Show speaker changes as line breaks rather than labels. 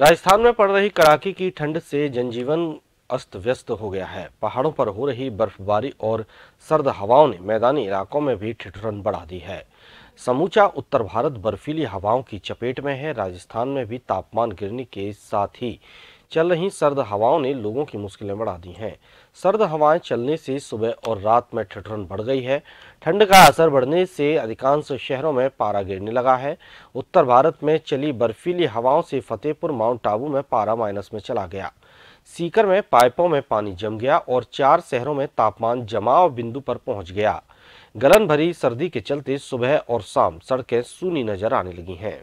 राजस्थान में पड़ रही कड़ाके की ठंड से जनजीवन अस्त व्यस्त हो गया है पहाड़ों पर हो रही बर्फबारी और सर्द हवाओं ने मैदानी इलाकों में भी ठिठुरन बढ़ा दी है समूचा उत्तर भारत बर्फीली हवाओं की चपेट में है राजस्थान में भी तापमान गिरने के साथ ही चल रही सर्द हवाओं ने लोगों की मुश्किलें बढ़ा दी हैं सर्द हवाएं चलने से सुबह और रात में ठिठुरन बढ़ गई है ठंड का असर बढ़ने से अधिकांश शहरों में पारा गिरने लगा है उत्तर भारत में चली बर्फीली हवाओं से फतेहपुर माउंट आबू में पारा माइनस में चला गया सीकर में पाइपों में पानी जम गया और चार शहरों में तापमान जमाव बिंदु पर पहुंच गया गलन भरी सर्दी के चलते सुबह और शाम सड़कें सूनी नजर आने लगी हैं